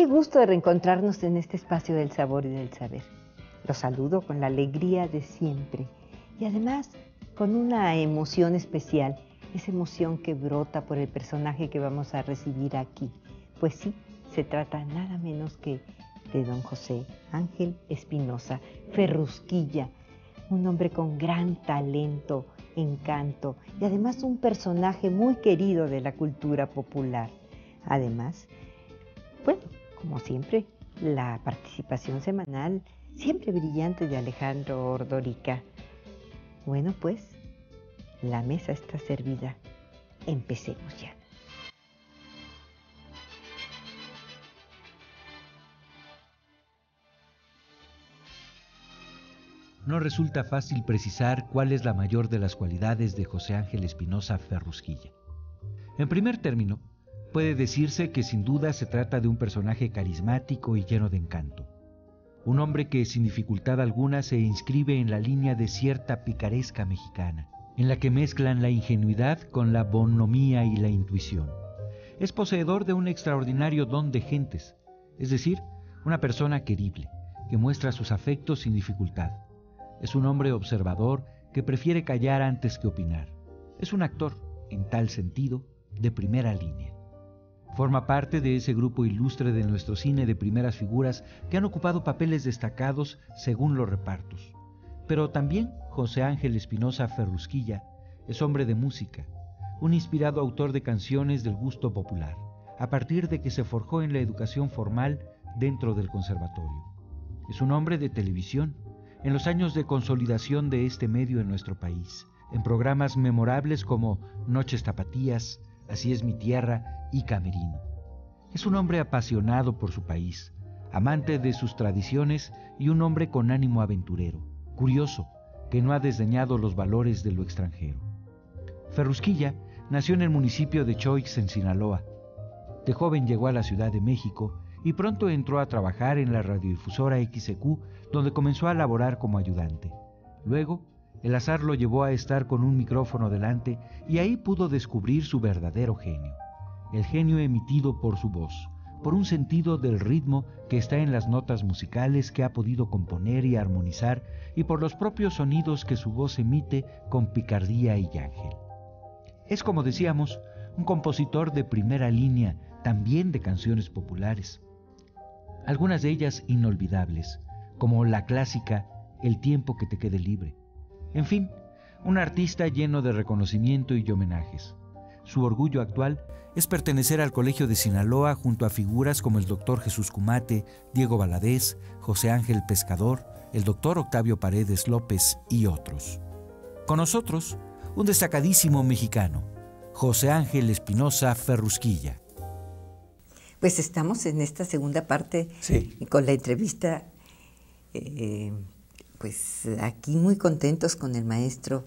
Qué gusto de reencontrarnos en este espacio del sabor y del saber. Los saludo con la alegría de siempre y además con una emoción especial, esa emoción que brota por el personaje que vamos a recibir aquí. Pues sí, se trata nada menos que de don José Ángel Espinosa Ferrusquilla, un hombre con gran talento, encanto y además un personaje muy querido de la cultura popular. Además, bueno, como siempre, la participación semanal, siempre brillante, de Alejandro Ordorica. Bueno, pues, la mesa está servida. Empecemos ya. No resulta fácil precisar cuál es la mayor de las cualidades de José Ángel Espinosa Ferrusquilla. En primer término, Puede decirse que sin duda se trata de un personaje carismático y lleno de encanto. Un hombre que sin dificultad alguna se inscribe en la línea de cierta picaresca mexicana, en la que mezclan la ingenuidad con la bonomía y la intuición. Es poseedor de un extraordinario don de gentes, es decir, una persona querible, que muestra sus afectos sin dificultad. Es un hombre observador que prefiere callar antes que opinar. Es un actor, en tal sentido, de primera línea. Forma parte de ese grupo ilustre de nuestro cine de primeras figuras que han ocupado papeles destacados según los repartos. Pero también José Ángel Espinosa Ferrusquilla es hombre de música, un inspirado autor de canciones del gusto popular, a partir de que se forjó en la educación formal dentro del conservatorio. Es un hombre de televisión, en los años de consolidación de este medio en nuestro país, en programas memorables como Noches Tapatías, así es mi tierra y Camerino. Es un hombre apasionado por su país, amante de sus tradiciones y un hombre con ánimo aventurero, curioso, que no ha desdeñado los valores de lo extranjero. Ferrusquilla nació en el municipio de Choix, en Sinaloa. De joven llegó a la Ciudad de México y pronto entró a trabajar en la radiodifusora XQ, e donde comenzó a laborar como ayudante. Luego el azar lo llevó a estar con un micrófono delante y ahí pudo descubrir su verdadero genio, el genio emitido por su voz, por un sentido del ritmo que está en las notas musicales que ha podido componer y armonizar y por los propios sonidos que su voz emite con picardía y ángel. Es como decíamos, un compositor de primera línea, también de canciones populares. Algunas de ellas inolvidables, como la clásica El tiempo que te quede libre en fin, un artista lleno de reconocimiento y homenajes. Su orgullo actual es pertenecer al Colegio de Sinaloa junto a figuras como el doctor Jesús Cumate, Diego Baladés, José Ángel Pescador, el doctor Octavio Paredes López y otros. Con nosotros, un destacadísimo mexicano, José Ángel Espinosa Ferrusquilla. Pues estamos en esta segunda parte con la entrevista eh, pues aquí muy contentos con el maestro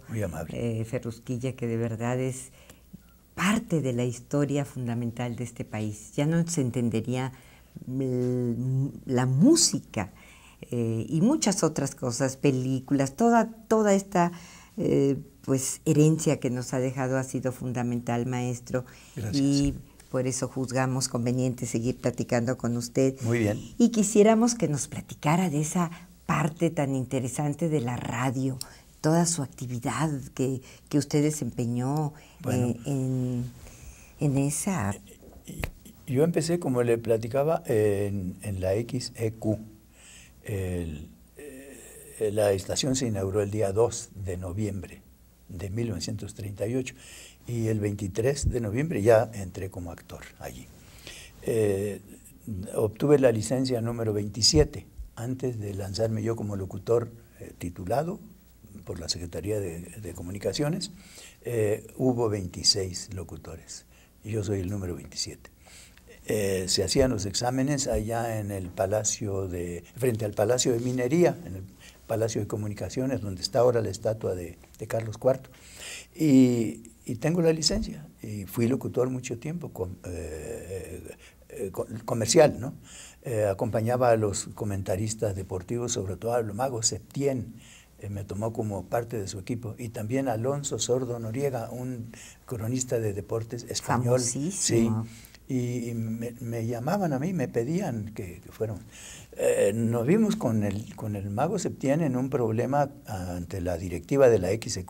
eh, Ferrusquilla, que de verdad es parte de la historia fundamental de este país. Ya no se entendería la música eh, y muchas otras cosas, películas, toda, toda esta eh, pues herencia que nos ha dejado ha sido fundamental, maestro. Y por eso juzgamos conveniente seguir platicando con usted. Muy bien. Y quisiéramos que nos platicara de esa parte tan interesante de la radio, toda su actividad que, usted desempeñó eh, en, esa... Eh, eh, yo empecé, como le platicaba, en, la XEQ. la estación se inauguró el día 2 de noviembre de 1938 y el 23 de noviembre ya entré como actor allí. obtuve la licencia número 27 antes de lanzarme yo como locutor eh, titulado por la Secretaría de, Comunicaciones, eh, hubo 26 locutores y yo soy el número 27. Eh, se hacían los exámenes allá en el Palacio de, frente al Palacio de Minería, en el Palacio de Comunicaciones, donde está ahora la estatua de, de Carlos IV. Y y tengo la licencia. Y fui locutor mucho tiempo, eh, eh, comercial, ¿no? Eh, acompañaba a los comentaristas deportivos, sobre todo a magos, Septién, me tomó como parte de su equipo, y también Alonso Sordo Noriega, un cronista de deportes español. Famosísimo. Sí y me, llamaban a mí, me pedían que, fueron nos vimos con el, con el mago Septién en un problema ante la directiva de la XQ,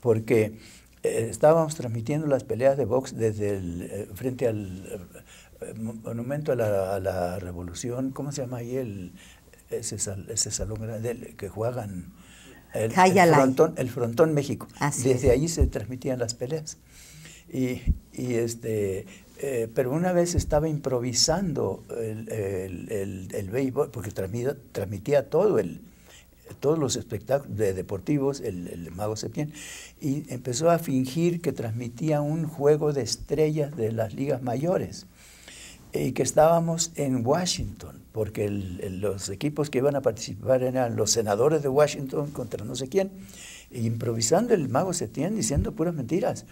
porque eh, estábamos transmitiendo las peleas de box desde eh, frente al eh, monumento a la, revolución, ¿cómo se llama ahí el, ese, salón grande que juegan? El, frontón, México. desde ahí se transmitían las peleas. Y, este, pero una vez estaba improvisando el, el, béisbol, porque transmitía todo el, todos los espectáculos de deportivos, el, mago sepien, y empezó a fingir que transmitía un juego de estrellas de las ligas mayores y eh, que estábamos en Washington, porque los equipos que iban a participar eran los senadores de Washington contra no sé quién improvisando el mago se tiene diciendo puras mentiras.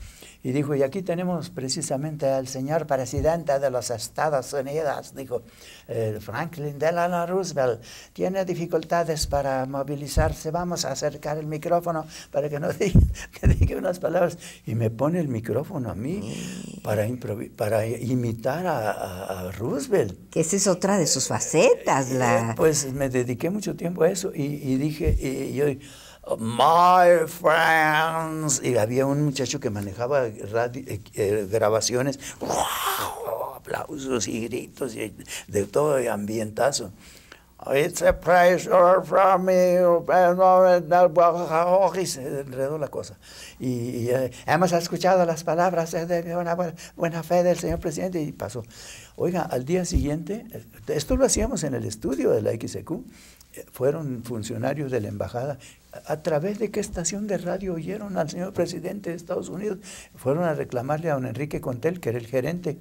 Y dijo, y aquí tenemos precisamente al señor presidente de los Estados Unidos, dijo Franklin Delano Roosevelt, tiene dificultades para movilizarse, vamos a acercar el micrófono para que nos diga, que unas palabras. Y me pone el micrófono a mí para, para imitar a, a, Roosevelt. Que esa es otra de sus facetas. La... Eh, pues me dediqué mucho tiempo a eso y, dije, y, hoy My friends. Y había un muchacho que manejaba eh, eh, grabaciones. Aplausos y gritos y de todo ambientazo. It's a pleasure for me. Se enredó la cosa. Y, además eh, ha escuchado las palabras de buena, buena, fe del señor presidente y pasó. Oiga, al día siguiente, esto lo hacíamos en el estudio de la XQ, fueron funcionarios de la embajada a través de qué estación de radio oyeron al señor presidente de Estados Unidos. Fueron a reclamarle a don Enrique Contel, que era el gerente.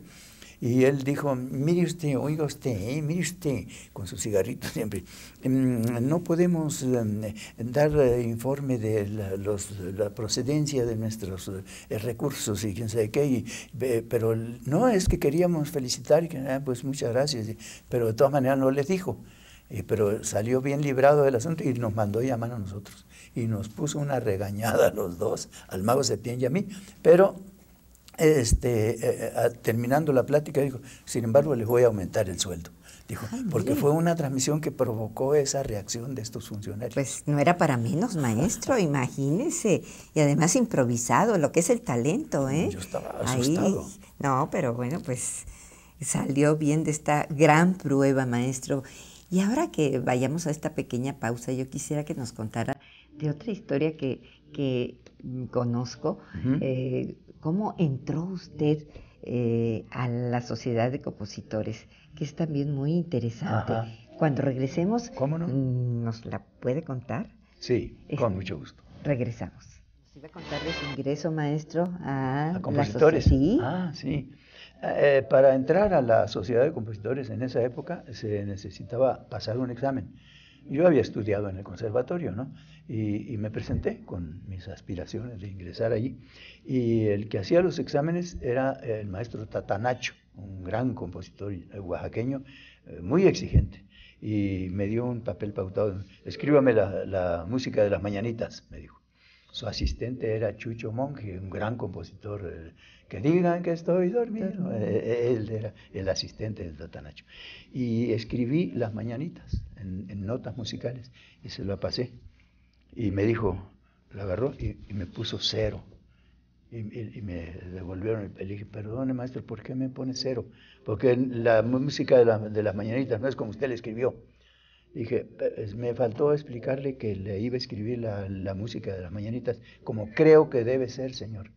Y él dijo, mire usted, oiga usted, eh, mire usted, con su cigarrito siempre, mm, no podemos eh, dar eh, informe de la, los, procedencia de nuestros recursos y quién sabe qué, pero no es que queríamos felicitar, ah, pues muchas gracias, pero de todas maneras no les dijo pero salió bien librado del asunto y nos mandó llamar a nosotros. Y nos puso una regañada a los dos, al mago Septién y a mí. Pero este, eh, eh, terminando la plática dijo, sin embargo les voy a aumentar el sueldo. Dijo, porque fue una transmisión que provocó esa reacción de estos funcionarios. Pues no era para menos, maestro, imagínese. Y además improvisado, lo que es el talento, ¿eh? Yo estaba asustado. no, pero bueno, pues salió bien de esta gran prueba, maestro. Y ahora que vayamos a esta pequeña pausa, yo quisiera que nos contara de otra historia que, que mm, conozco, eh, cómo entró usted eh, a la sociedad de compositores, que es también muy interesante. Cuando regresemos, ¿Cómo mm, ¿nos la puede contar? Sí, con mucho gusto. Regresamos. Nos iba a contar de su ingreso, maestro, a, compositores. sí. Ah, sí. Eh, para entrar a la sociedad de compositores en esa época se necesitaba pasar un examen. Yo había estudiado en el conservatorio, ¿no? Y, me presenté con mis aspiraciones de ingresar allí. Y el que hacía los exámenes era el maestro Tatanacho, un gran compositor oaxaqueño, eh, muy exigente. Y me dio un papel pautado, escríbame la, la música de las mañanitas, me dijo. Su asistente era Chucho Monge, un gran compositor eh, que digan que estoy dormido. Eh, eh, eh, él era el asistente del Tatanacho. Y escribí las mañanitas en, notas musicales y se lo pasé. Y me dijo, la agarró y, me puso cero. Y, me devolvieron. Le dije, perdone maestro, ¿por qué me pone cero? Porque la música de, las mañanitas no es como usted la escribió. Dije, me faltó explicarle que le iba a escribir la música de las mañanitas como creo que debe ser, señor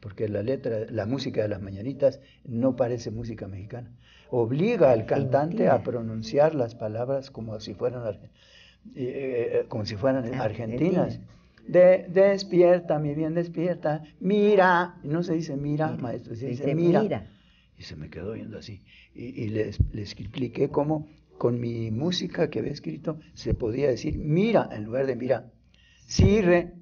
porque la letra, la música de las mañanitas no parece música mexicana. Obliga al cantante a pronunciar las palabras como si fueran, eh, eh, eh, como si fueran argentinas. De, despierta, mi bien, despierta, mira. No se dice mira, maestro, se, dice, mira. Y se me quedó viendo así. Y, le expliqué cómo con mi música que había escrito se podía decir mira en lugar de mira. Sirre,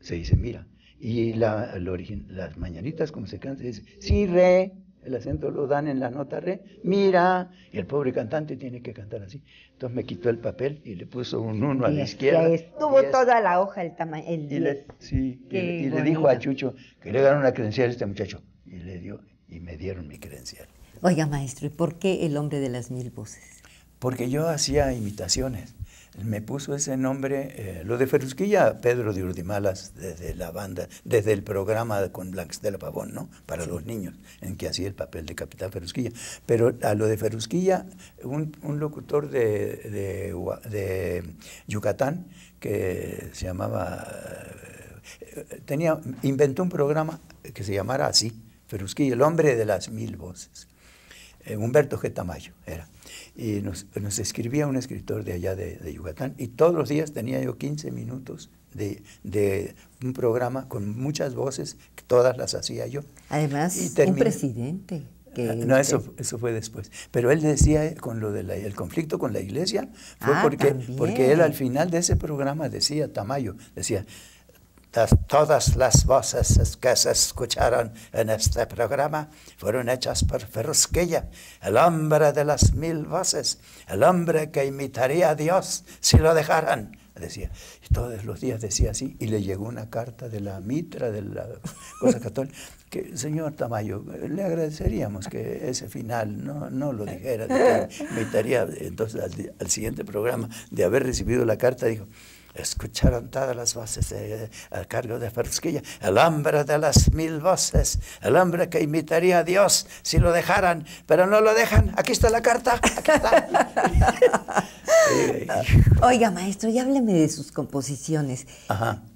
se dice mira. Y la, origen, las mañanitas, como se canta, es si re, el acento lo dan en la nota re, mira, y el pobre cantante tiene que cantar así. Entonces me quitó el papel y le puso un uno a la izquierda. estuvo toda la hoja el tamaño, y le, sí, y, le dijo a Chucho que le dieron una credencial a este muchacho. Y le dio, y me dieron mi credencial. Oiga, maestro, ¿y por qué el hombre de las mil voces? Porque yo hacía imitaciones me puso ese nombre, eh, lo de Ferusquilla, Pedro de Urdimalas, desde la banda, desde el programa con Blancs de la Pavón, ¿no? Para los niños, en que hacía el papel de Capitán Ferusquilla. Pero a lo de Ferusquilla, un, locutor de, de, Yucatán que se llamaba, eh, tenía, inventó un programa que se llamara así, Ferusquilla, el hombre de las mil voces. Eh, Humberto G. Tamayo era y nos, escribía un escritor de allá de, Yucatán y todos los días tenía yo 15 minutos de, un programa con muchas voces, todas las hacía yo. Además, un presidente. Ah, no, eso, eso fue después. Pero él decía eh, con lo del conflicto con la iglesia, fue ah, porque, porque él al final de ese programa decía, Tamayo, decía, todas las voces que se escucharon en este programa fueron hechas por Ferrusquilla, el hombre de las mil voces, el hombre que imitaría a Dios si lo dejaran. Decía, todos los días decía así, y le llegó una carta de la mitra de la cosa católica, que señor Tamayo, le agradeceríamos que ese final no, no lo dijera, imitaría. Entonces, al siguiente programa, de haber recibido la carta, dijo, escucharon todas las voces al cargo de Ferrusquilla, el hambre de las mil voces, el hambre que imitaría a Dios si lo dejaran, pero no lo dejan, aquí está la carta. Oiga, maestro, y hábleme de sus composiciones.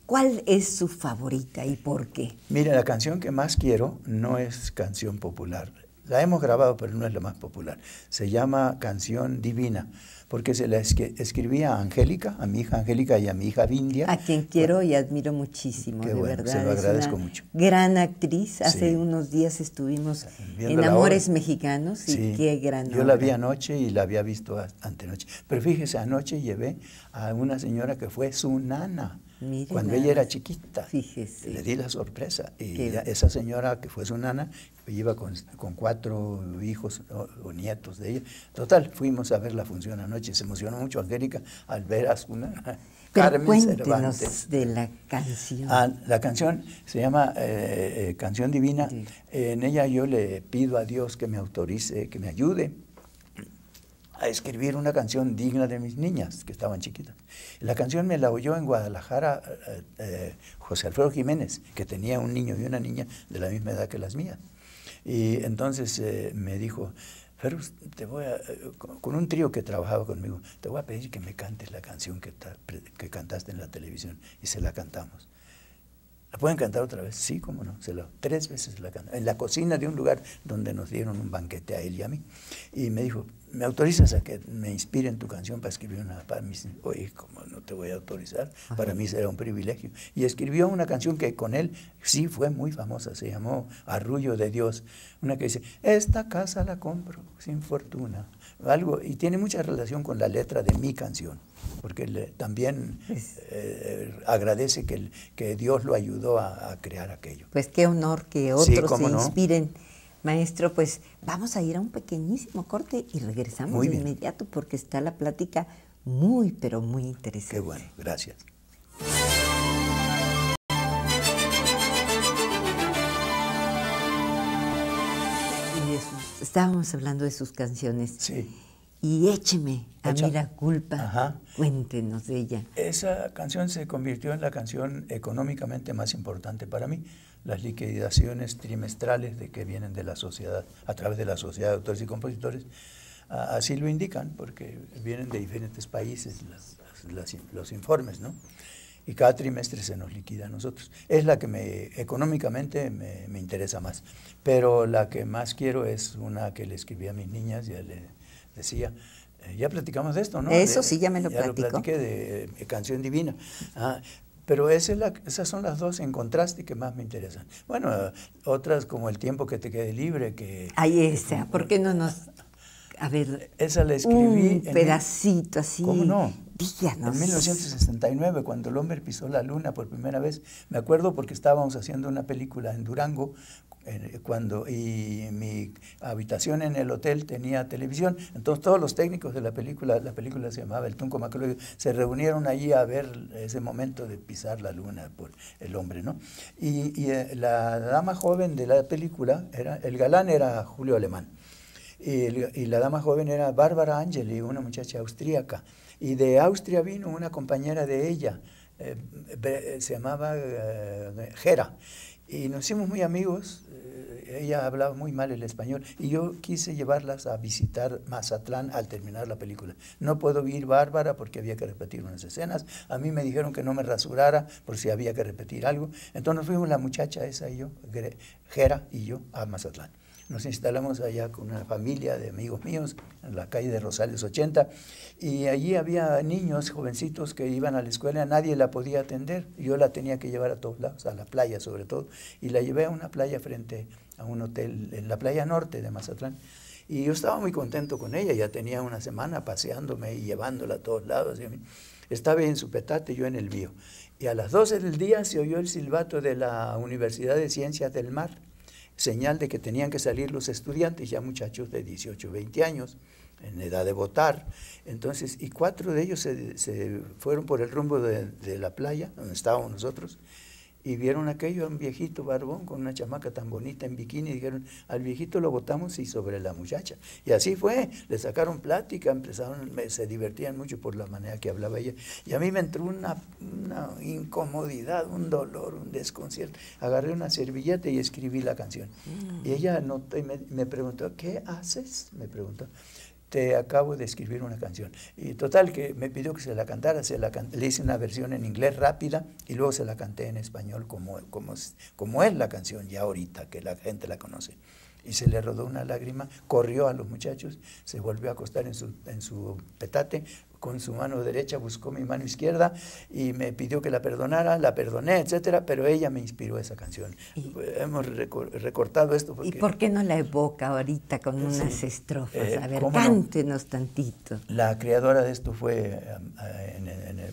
¿Cuál es su favorita y por qué? Mira, la canción que más quiero no es canción popular. La hemos grabado, pero no es la más popular. Se llama Canción Divina porque se la escribía a Angélica, a mi hija Angélica y a mi hija Vindia. A quien quiero y admiro muchísimo, de verdad. Se lo agradezco mucho. Gran actriz, hace unos días estuvimos en Amores Mexicanos y qué gran Yo la vi anoche y la había visto antenoche. Pero fíjese, anoche llevé a una señora que fue su nana cuando ella era chiquita. Le di la sorpresa. Y esa señora que fue su nana, iba con, cuatro hijos o, nietos de ella. Total, fuimos a ver la función anoche. Se emocionó mucho Angélica al ver a su Carmen de la canción. Ah, la canción se llama eh, eh, Canción Divina. en ella yo le pido a Dios que me autorice, que me ayude a escribir una canción digna de mis niñas, que estaban chiquitas. La canción me la oyó en Guadalajara eh, eh, José Alfredo Jiménez, que tenía un niño y una niña de la misma edad que las mías. Y entonces eh, me dijo, Ferus, te voy con un trío que trabajaba conmigo, te voy a pedir que me cantes la canción que, que cantaste en la televisión. Y se la cantamos. ¿La pueden cantar otra vez? Sí, cómo no. Se tres veces la cantó. En la cocina de un lugar donde nos dieron un banquete a él y a mí. Y me dijo, ¿me autorizas a que me inspire en tu canción para escribir una? Para mí, oye, como no te voy a autorizar, para mí será un privilegio. Y escribió una canción que con él sí fue muy famosa, se llamó Arrullo de Dios, una que dice, esta casa la compro sin fortuna, algo, y tiene mucha relación con la letra de mi canción, porque le, también eh, agradece que, que, Dios lo ayudó a, crear aquello. Pues qué honor que otros se inspiren Maestro, pues vamos a ir a un pequeñísimo corte y regresamos de inmediato porque está la plática muy, pero muy interesante. Qué bueno, gracias. estábamos hablando de sus canciones. Sí. Y écheme a mí la culpa. Cuéntenos de ella. Esa canción se convirtió en la canción económicamente más importante para mí las liquidaciones trimestrales de que vienen de la sociedad, a través de la sociedad de autores y compositores, así lo indican, porque vienen de diferentes países los informes, ¿no? Y cada trimestre se nos liquida a nosotros. Es la que me, económicamente me, me, interesa más. Pero la que más quiero es una que le escribí a mis niñas, ya le decía. Eh, ya platicamos de esto, ¿no? Eso sí, ya me lo ya Lo platiqué de, eh, Canción Divina. Ah, pero esa es la, esas son las dos en contraste que más me interesan. Bueno, otras como el tiempo que te quede libre, que... Ahí está, ¿por qué no nos... A ver, esa la escribí... Un pedacito así. ¿Cómo no? Díganos. En 1969, cuando el hombre pisó la luna por primera vez, me acuerdo porque estábamos haciendo una película en Durango cuando y mi habitación en el hotel tenía televisión, entonces todos los técnicos de la película, la película se llamaba El Tunco Macro, se reunieron allí a ver ese momento de pisar la luna por el hombre, ¿no? Y, eh, la dama joven de la película era el galán era Julio Alemán. Y, la dama joven era Bárbara Angeli, una muchacha austríaca. Y de Austria vino una compañera de ella, eh, se llamaba Jera eh, Gera. Y nos hicimos muy amigos, eh, ella hablaba muy mal el español y yo quise llevarlas a visitar Mazatlán al terminar la película. No puedo ir Bárbara porque había que repetir unas escenas. A mí me dijeron que no me rasurara por si había que repetir algo. Entonces fuimos la muchacha esa y yo, Gera y yo, a Mazatlán nos instalamos allá con una familia de amigos míos en la calle de Rosales 80 y allí había niños jovencitos que iban a la escuela, nadie la podía atender, yo la tenía que llevar a todos lados, a la playa sobre todo, y la llevé a una playa frente a un hotel en la playa norte de Mazatlán. Y yo estaba muy contento con ella, ya tenía una semana paseándome y llevándola a todos lados. Estaba en su petate, yo en el mío. Y a las 12 del día se oyó el silbato de la Universidad de Ciencias del Mar señal de que tenían que salir los estudiantes, ya muchachos de 18, 20 años, en edad de votar. Entonces, y cuatro de ellos se, fueron por el rumbo de, de la playa, donde estábamos nosotros, y vieron aquello, a un viejito barbón con una chamaca tan bonita en bikini, y dijeron, al viejito lo botamos y sobre la muchacha. Y así fue, le sacaron plática, empezaron, se divertían mucho por la manera que hablaba ella. Y a mí me entró una, incomodidad, un dolor, un desconcierto. Agarré una servilleta y escribí la canción. Mm. Y ella no me, me preguntó, ¿qué haces? Me preguntó te acabo de escribir una canción. Y total, que me pidió que se la cantara, se la le hice una versión en inglés rápida y luego se la canté en español como, como, como es la canción ya ahorita, que la gente la conoce. Y se le rodó una lágrima, corrió a los muchachos, se volvió a acostar en su, en su petate, con su mano derecha buscó mi mano izquierda y me pidió que la perdonara, la perdoné, etcétera, pero ella me inspiró esa canción. Hemos recortado esto. Porque, ¿Y por qué no la evoca ahorita con unas estrofas? Eh, a ver, cántenos tantito. La creadora de esto fue,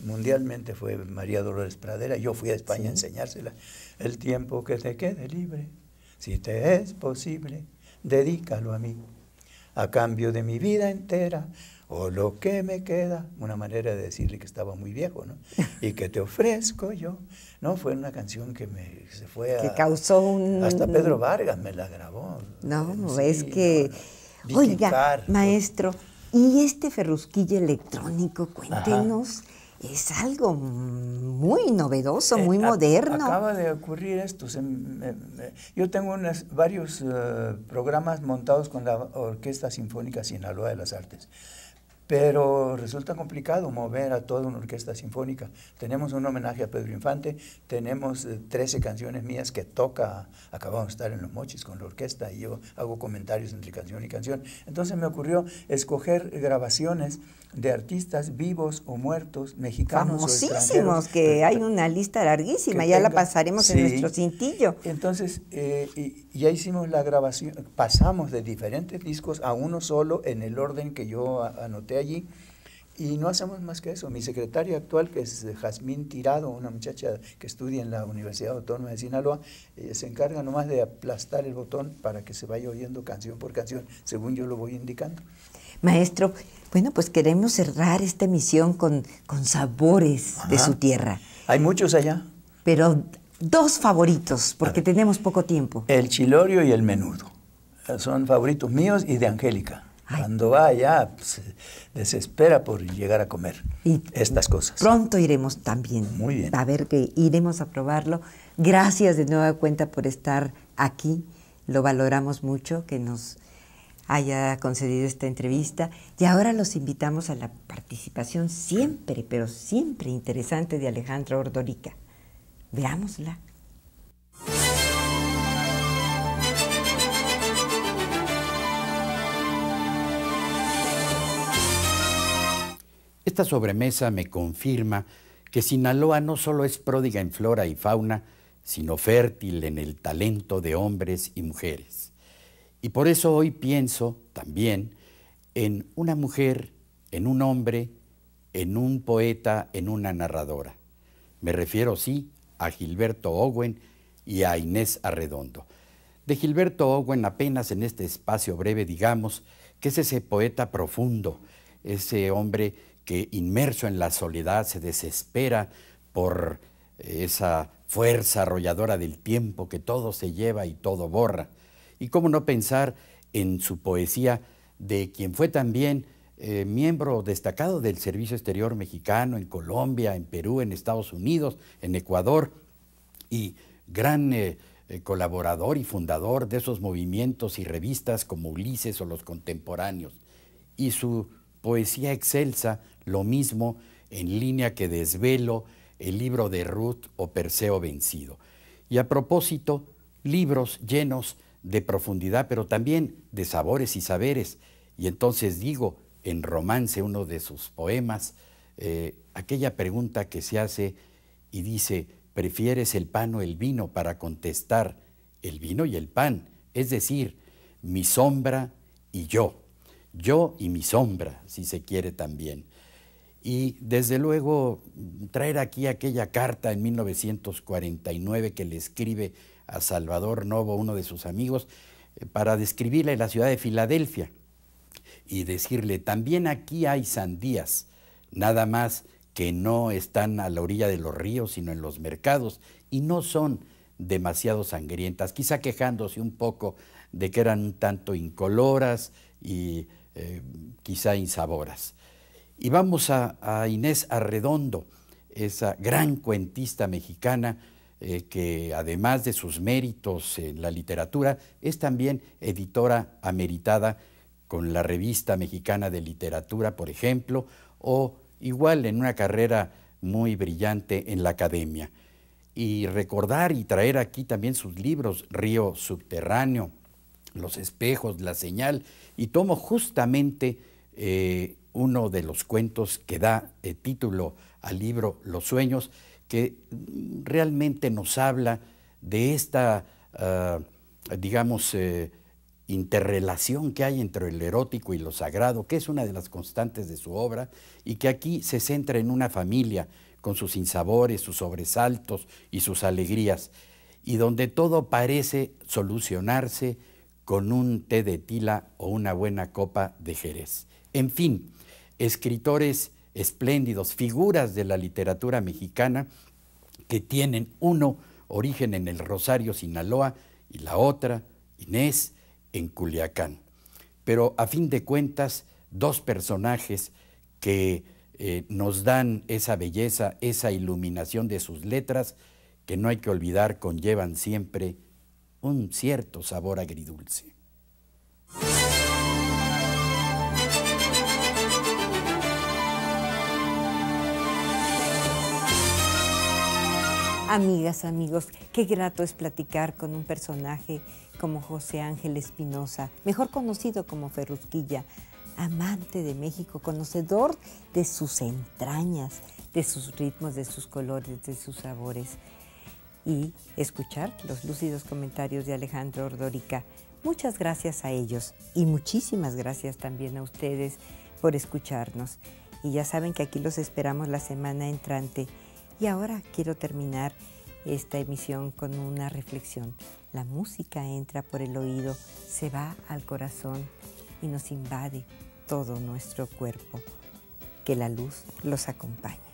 mundialmente fue María Dolores Pradera, yo fui a España a enseñársela. El tiempo que te quede libre, si te es posible, dedícalo a mí. A cambio de mi vida entera, o lo que me queda, una manera de decirle que estaba muy viejo, ¿no? Y que te ofrezco yo, ¿no? Fue una canción que me se fue a... Que causó un... Hasta Pedro Vargas me la grabó. No, es que... Oiga, maestro, y este ferrusquillo electrónico, cuéntenos... Es algo muy novedoso, eh, muy moderno. Acaba de ocurrir esto. yo tengo varios eh, programas montados con la Orquesta Sinfónica Sinaloa de las Artes pero resulta complicado mover a toda una orquesta sinfónica. Tenemos un homenaje a Pedro Infante, tenemos 13 eh, canciones mías que toca, acabamos de estar en Los Mochis con la orquesta y yo hago comentarios entre canción y canción. Entonces me ocurrió escoger grabaciones de artistas vivos o muertos, mexicanos Famosísimos, que hay una lista larguísima, ya la pasaremos en nuestro cintillo. Entonces, eh, y, ya hicimos la grabación, pasamos de diferentes discos a uno solo en el orden que yo anoté allí. Y no hacemos más que eso. Mi secretaria actual, que es Jazmín Tirado, una muchacha que estudia en la Universidad Autónoma de Sinaloa, eh, se encarga nomás de aplastar el botón para que se vaya oyendo canción por canción, según yo lo voy indicando. Maestro, bueno, pues queremos cerrar esta emisión con, con sabores de su tierra. Hay muchos allá. Pero dos favoritos, porque tenemos poco tiempo. El chilorio y el menudo. Son favoritos míos y de Angélica. Cuando va allá, pues, desespera por llegar a comer y estas cosas. Pronto iremos también. Muy bien. A ver que iremos a probarlo. Gracias de nueva cuenta por estar aquí. Lo valoramos mucho que nos haya concedido esta entrevista. Y ahora los invitamos a la participación siempre, pero siempre interesante de Alejandra Ordorica. Veámosla. Esta sobremesa me confirma que Sinaloa no solo es pródiga en flora y fauna, sino fértil en el talento de hombres y mujeres. Y por eso hoy pienso también en una mujer, en un hombre, en un poeta, en una narradora. Me refiero, sí, a Gilberto Owen y a Inés Arredondo. De Gilberto Owen apenas en este espacio breve digamos que es ese poeta profundo, ese hombre que inmerso en la soledad se desespera por esa fuerza arrolladora del tiempo que todo se lleva y todo borra. Y cómo no pensar en su poesía de quien fue también eh, miembro destacado del Servicio Exterior Mexicano en Colombia, en Perú, en Estados Unidos, en Ecuador, y gran eh, eh, colaborador y fundador de esos movimientos y revistas como Ulises o los contemporáneos. Y su Poesía Excelsa, lo mismo en línea que Desvelo, el libro de Ruth o Perseo Vencido. Y a propósito, libros llenos de profundidad, pero también de sabores y saberes. Y entonces digo, en romance, uno de sus poemas, eh, aquella pregunta que se hace y dice, ¿prefieres el pan o el vino? Para contestar, el vino y el pan, es decir, mi sombra y yo yo y mi sombra, si se quiere también. Y desde luego traer aquí aquella carta en 1949 que le escribe a Salvador Novo, uno de sus amigos, eh, para describirle la ciudad de Filadelfia y decirle, también aquí hay sandías, nada más que no están a la orilla de los ríos, sino en los mercados, y no son demasiado sangrientas, quizá quejándose un poco de que eran un tanto incoloras y eh, quizá insaboras. Y vamos a, Inés Arredondo, esa gran cuentista mexicana eh, que además de sus méritos en la literatura, es también editora ameritada con la revista mexicana de literatura, por ejemplo, o igual en una carrera muy brillante en la academia. Y recordar y traer aquí también sus libros, Río Subterráneo, los espejos, la señal, y tomo justamente eh, uno de los cuentos que da eh, título al libro Los sueños, que realmente nos habla de esta, ah, digamos, eh, interrelación que hay entre el erótico y lo sagrado, que es una de las constantes de su obra, y que aquí se centra en una familia con sus insabores, sus sobresaltos y sus alegrías, y donde todo parece solucionarse con un té de tila o una buena copa de jerez. En fin, escritores espléndidos, figuras de la literatura mexicana que tienen uno origen en el Rosario, Sinaloa, y la otra, Inés, en Culiacán. Pero a fin de cuentas, dos personajes que eh, nos dan esa belleza, esa iluminación de sus letras, que no hay que olvidar conllevan siempre un cierto sabor agridulce. Amigas, amigos, qué grato es platicar con un personaje como José Ángel Espinosa, mejor conocido como Ferrusquilla, amante de México, conocedor de sus entrañas, de sus ritmos, de sus colores, de sus sabores y escuchar los lúcidos comentarios de Alejandro Ordórica. Muchas gracias a ellos y muchísimas gracias también a ustedes por escucharnos. Y ya saben que aquí los esperamos la semana entrante. Y ahora quiero terminar esta emisión con una reflexión. La música entra por el oído, se va al corazón y nos invade todo nuestro cuerpo. Que la luz los acompañe.